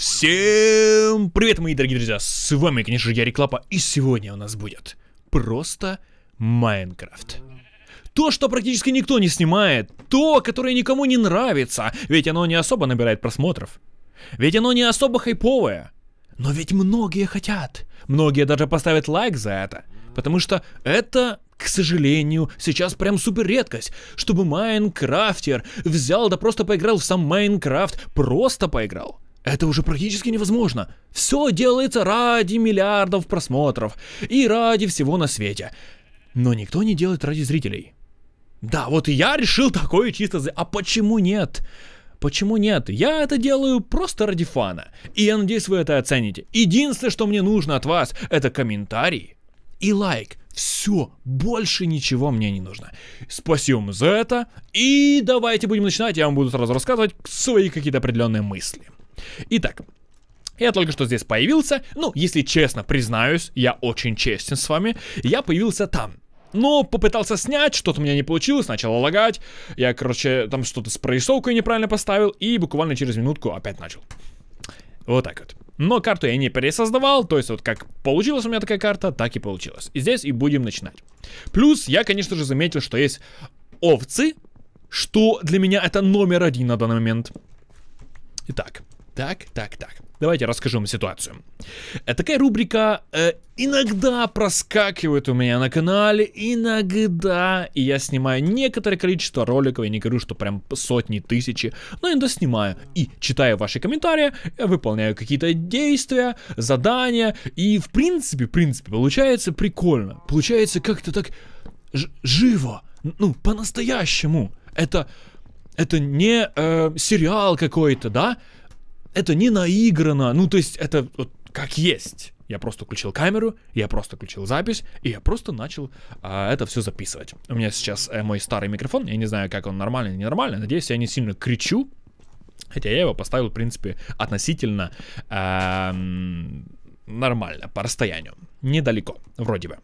Всем привет, мои дорогие друзья! С вами, конечно же, Ярик Лапа, и сегодня у нас будет просто Майнкрафт. То, что практически никто не снимает, то, которое никому не нравится, ведь оно не особо набирает просмотров, ведь оно не особо хайповое, но ведь многие хотят, многие даже поставят лайк за это, потому что это к сожалению, сейчас прям супер редкость, чтобы Майнкрафтер взял да просто поиграл в сам Майнкрафт, просто поиграл. Это уже практически невозможно. Все делается ради миллиардов просмотров и ради всего на свете. Но никто не делает ради зрителей. Да, вот я решил такое чисто... за. А почему нет? Почему нет? Я это делаю просто ради фана. И я надеюсь, вы это оцените. Единственное, что мне нужно от вас, это комментарий и лайк. Все, больше ничего мне не нужно. Спасибо вам за это. И давайте будем начинать. Я вам буду сразу рассказывать свои какие-то определенные мысли. Итак, я только что здесь появился, ну, если честно признаюсь, я очень честен с вами, я появился там. Но попытался снять, что-то у меня не получилось, начало лагать. Я, короче, там что-то с прорисовкой неправильно поставил и буквально через минутку опять начал. Вот так вот. Но карту я не пересоздавал, то есть вот как получилась у меня такая карта, так и получилось. И здесь и будем начинать. Плюс я, конечно же, заметил, что есть овцы, что для меня это номер один на данный момент. Итак, так, так, так. Давайте расскажу вам ситуацию. Э, такая рубрика э, иногда проскакивает у меня на канале, иногда, и я снимаю некоторое количество роликов, я не говорю, что прям сотни, тысячи, но иногда снимаю и читаю ваши комментарии, выполняю какие-то действия, задания, и в принципе, в принципе, получается прикольно, получается как-то так живо, ну, по-настоящему. Это это не э, сериал какой-то, да? это не наиграно, ну то есть это вот, как есть. Я просто включил камеру, я просто включил запись, и я просто начал а, это все записывать. У меня сейчас э, мой старый микрофон, я не знаю, как он нормальный или ненормальный, надеюсь, я не сильно кричу, хотя я его поставил, в принципе, относительно э, нормально, по расстоянию, недалеко, вроде бы.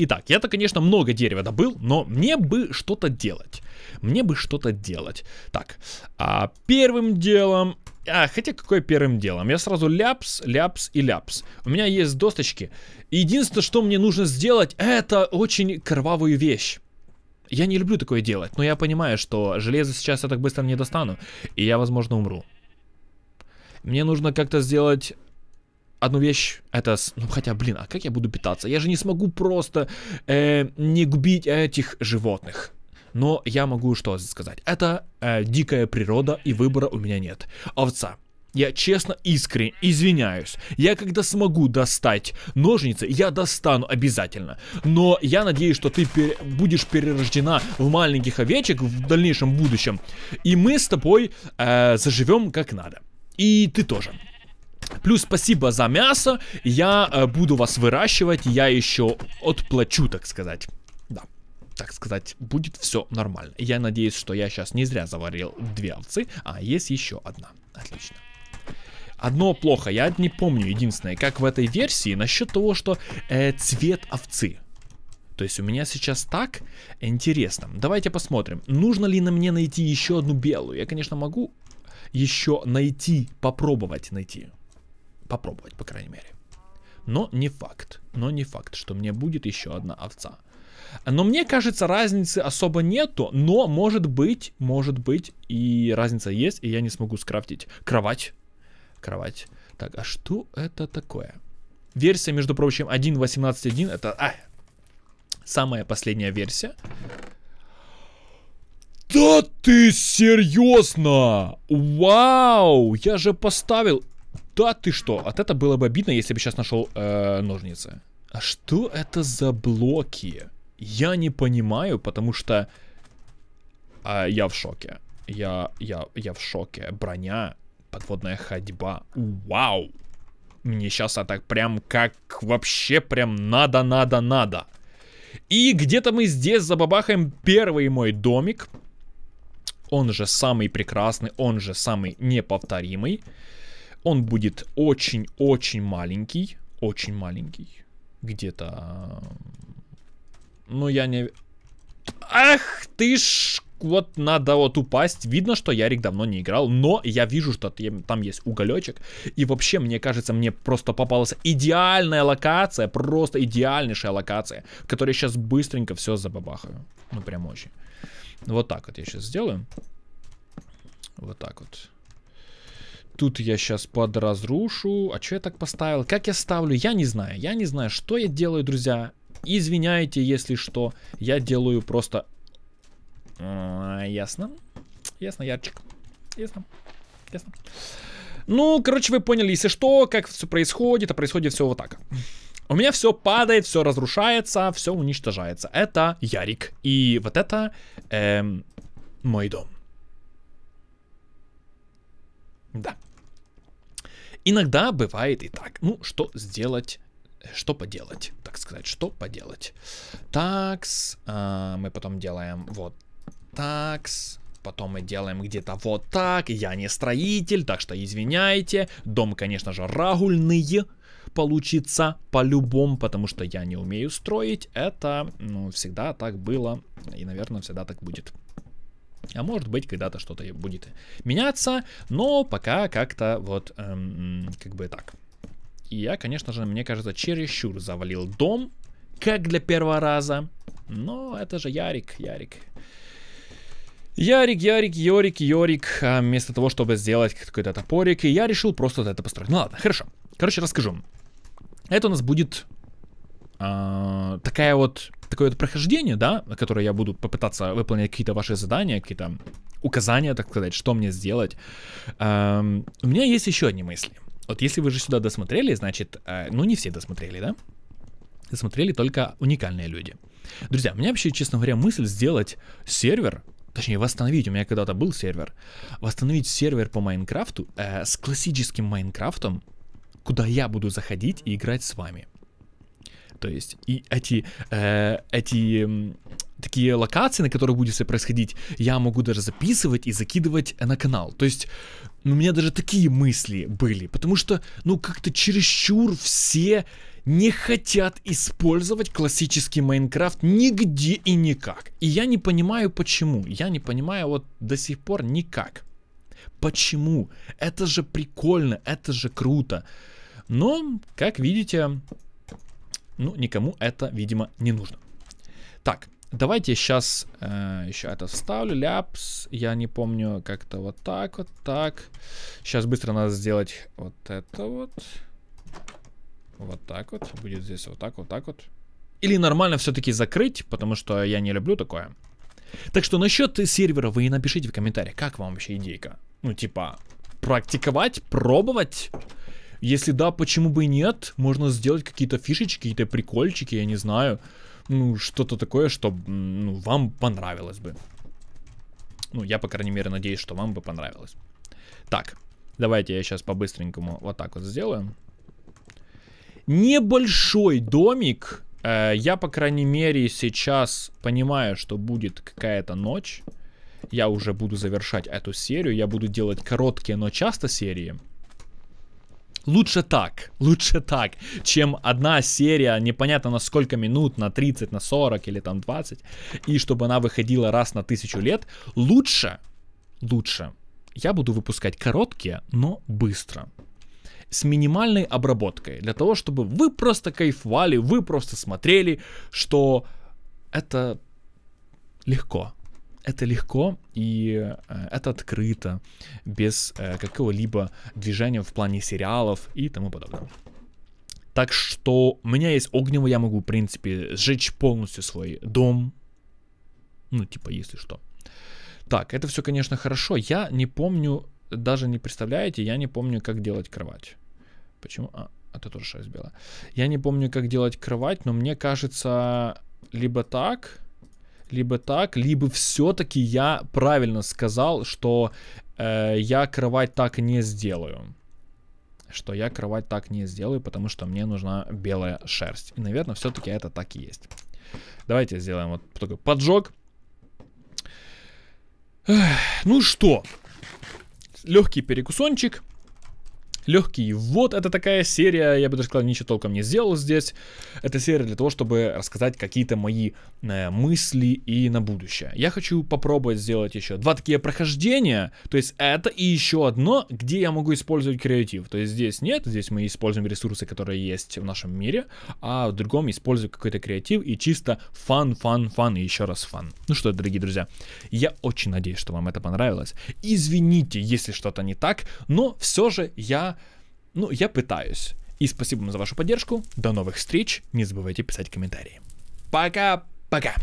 Итак, я-то, конечно, много дерева добыл, но мне бы что-то делать. Мне бы что-то делать. Так, а первым делом... А, хотя какое первым делом? Я сразу ляпс, ляпс и ляпс. У меня есть досточки. Единственное, что мне нужно сделать, это очень кровавую вещь. Я не люблю такое делать, но я понимаю, что железо сейчас я так быстро не достану, и я, возможно, умру. Мне нужно как-то сделать одну вещь, это, ну хотя, блин, а как я буду питаться? Я же не смогу просто э, не губить этих животных. Но я могу что сказать? Это э, дикая природа и выбора у меня нет. Овца. Я честно, искренне извиняюсь. Я когда смогу достать ножницы, я достану обязательно. Но я надеюсь, что ты пер... будешь перерождена в маленьких овечек в дальнейшем будущем. И мы с тобой э, заживем как надо. И ты тоже. Плюс спасибо за мясо, я э, буду вас выращивать, я еще отплачу, так сказать. Да, так сказать, будет все нормально. Я надеюсь, что я сейчас не зря заварил две овцы, а есть еще одна. Отлично. Одно плохо, я не помню единственное, как в этой версии насчет того, что э, цвет овцы. То есть у меня сейчас так интересно. Давайте посмотрим, нужно ли на мне найти еще одну белую. Я, конечно, могу еще найти, попробовать найти. Попробовать, по крайней мере. Но не факт, но не факт, что мне будет еще одна овца. Но мне кажется, разницы особо нету, но может быть, может быть, и разница есть, и я не смогу скрафтить кровать. Кровать. Так, а что это такое? Версия, между прочим, 1.18.1, это а, самая последняя версия. Да ты серьезно? Вау! Я же поставил да ты что? От это было бы обидно, если бы сейчас нашел э, ножницы. А что это за блоки? Я не понимаю, потому что... А, я в шоке. Я, я, я в шоке. Броня, подводная ходьба. Вау! Мне сейчас а так прям как вообще прям надо, надо, надо. И где-то мы здесь забабахаем первый мой домик. Он же самый прекрасный, он же самый неповторимый. Он будет очень-очень маленький. Очень маленький. Где-то... Ну, я не... Ах ты ж... Вот надо вот упасть. Видно, что Ярик давно не играл, но я вижу, что там есть уголечек. И вообще, мне кажется, мне просто попалась идеальная локация, просто идеальнейшая локация, в которой сейчас быстренько все забабахаю. Ну, прям очень. Вот так вот я сейчас сделаю. Вот так вот. Тут я сейчас подразрушу. А что я так поставил? Как я ставлю? Я не знаю. Я не знаю, что я делаю, друзья. Извиняйте, если что. Я делаю просто... А, ясно. Ясно, Ярчик. Ясно. Ясно. Ну, короче, вы поняли, если что, как все происходит, а происходит все вот так. У меня все падает, все разрушается, все уничтожается. Это Ярик. И вот это эм, мой дом. Да. Иногда бывает и так. Ну, что сделать? Э, что поделать, так сказать, что поделать. Такс, э, мы потом делаем вот такс, потом мы делаем где-то вот так. Я не строитель, так что извиняйте. Дом, конечно же, рагульный получится по-любому, потому что я не умею строить. Это ну, всегда так было и, наверное, всегда так будет. А может быть, когда-то что-то будет меняться, но пока как-то вот эм, как бы так. И я, конечно же, мне кажется, чересчур завалил дом, как для первого раза. Но это же Ярик, Ярик. Ярик, Ярик, Йорик, Йорик. А вместо того, чтобы сделать какой-то топорик, я решил просто это построить. Ну ладно, хорошо. Короче, расскажу. Это у нас будет э, такая вот такое вот прохождение, да, которое я буду попытаться выполнять какие-то ваши задания, какие-то указания, так сказать, что мне сделать. Эм, у меня есть еще одни мысли. Вот если вы же сюда досмотрели, значит, э, ну не все досмотрели, да? Досмотрели только уникальные люди. Друзья, у меня вообще, честно говоря, мысль сделать сервер, точнее восстановить, у меня когда-то был сервер, восстановить сервер по Майнкрафту э, с классическим Майнкрафтом, куда я буду заходить и играть с вами. То есть и эти, э, эти такие локации, на которых будет все происходить, я могу даже записывать и закидывать на канал. То есть ну, у меня даже такие мысли были, потому что, ну, как-то чересчур все не хотят использовать классический Майнкрафт нигде и никак. И я не понимаю почему. Я не понимаю вот до сих пор никак. Почему? Это же прикольно, это же круто. Но, как видите, ну, никому это, видимо, не нужно. Так, давайте сейчас э, еще это вставлю. Ляпс, я не помню, как-то вот так, вот так. Сейчас быстро надо сделать вот это вот. Вот так вот. Будет здесь вот так, вот так вот. Или нормально все-таки закрыть, потому что я не люблю такое. Так что насчет сервера вы и напишите в комментариях, как вам вообще идейка. Ну, типа, практиковать, пробовать. Если да, почему бы и нет? Можно сделать какие-то фишечки, какие-то прикольчики, я не знаю. Ну, что-то такое, что ну, вам понравилось бы. Ну, я, по крайней мере, надеюсь, что вам бы понравилось. Так, давайте я сейчас по-быстренькому вот так вот сделаю. Небольшой домик. Э, я, по крайней мере, сейчас понимаю, что будет какая-то ночь. Я уже буду завершать эту серию. Я буду делать короткие, но часто серии лучше так, лучше так, чем одна серия, непонятно на сколько минут, на 30, на 40 или там 20, и чтобы она выходила раз на тысячу лет, лучше, лучше. Я буду выпускать короткие, но быстро с минимальной обработкой, для того, чтобы вы просто кайфовали, вы просто смотрели, что это легко это легко и э, это открыто, без э, какого-либо движения в плане сериалов и тому подобного. Так что у меня есть огнево, я могу, в принципе, сжечь полностью свой дом. Ну, типа, если что. Так, это все, конечно, хорошо. Я не помню, даже не представляете, я не помню, как делать кровать. Почему? А, это а тоже шерсть белая. Я не помню, как делать кровать, но мне кажется, либо так, либо так, либо все-таки я правильно сказал, что э, я кровать так не сделаю. Что я кровать так не сделаю, потому что мне нужна белая шерсть. И, наверное, все-таки это так и есть. Давайте сделаем вот такой поджог. Ну что, легкий перекусончик легкий ввод. Это такая серия, я бы даже сказал, ничего толком не сделал здесь. Это серия для того, чтобы рассказать какие-то мои э, мысли и на будущее. Я хочу попробовать сделать еще два такие прохождения, то есть это и еще одно, где я могу использовать креатив. То есть здесь нет, здесь мы используем ресурсы, которые есть в нашем мире, а в другом использую какой-то креатив и чисто фан, фан, фан и еще раз фан. Ну что, дорогие друзья, я очень надеюсь, что вам это понравилось. Извините, если что-то не так, но все же я ну, я пытаюсь. И спасибо вам за вашу поддержку. До новых встреч. Не забывайте писать комментарии. Пока-пока.